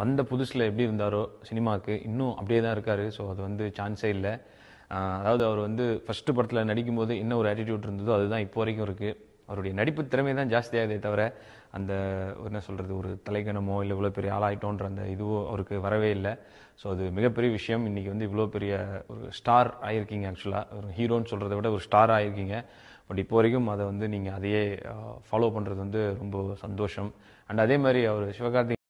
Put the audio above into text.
வந்த புதுசில் எப்படி இருந்தாரோ சினிமாவுக்கு இன்னும் அப்படியே தான் இருக்கார் ஸோ அது வந்து சான்ஸே இல்லை அதாவது அவர் வந்து ஃபஸ்ட்டு படத்தில் நடிக்கும்போது என்ன ஒரு ஆட்டிடியூட் இருந்ததோ அதுதான் இப்போ வரைக்கும் இருக்குது அவருடைய நடிப்பு திறமை தான் ஜாஸ்தியாகுதே தவிர அந்த என்ன சொல்கிறது ஒரு தலைக்கணமோ இல்லை இவ்வளோ பெரிய ஆளாயிட்டோன்ற அந்த இதுவோ அவருக்கு வரவே இல்லை ஸோ அது மிகப்பெரிய விஷயம் இன்றைக்கி வந்து இவ்வளோ பெரிய ஒரு ஸ்டார் ஆகியிருக்கீங்க ஆக்சுவலாக ஒரு ஹீரோன்னு சொல்கிறத விட ஒரு ஸ்டார் ஆகியிருக்கீங்க பட் இப்போ வரைக்கும் அதை வந்து நீங்கள் அதையே ஃபாலோ பண்ணுறது வந்து ரொம்ப சந்தோஷம் அண்ட் அதே மாதிரி அவர் சிவகார்த்திக்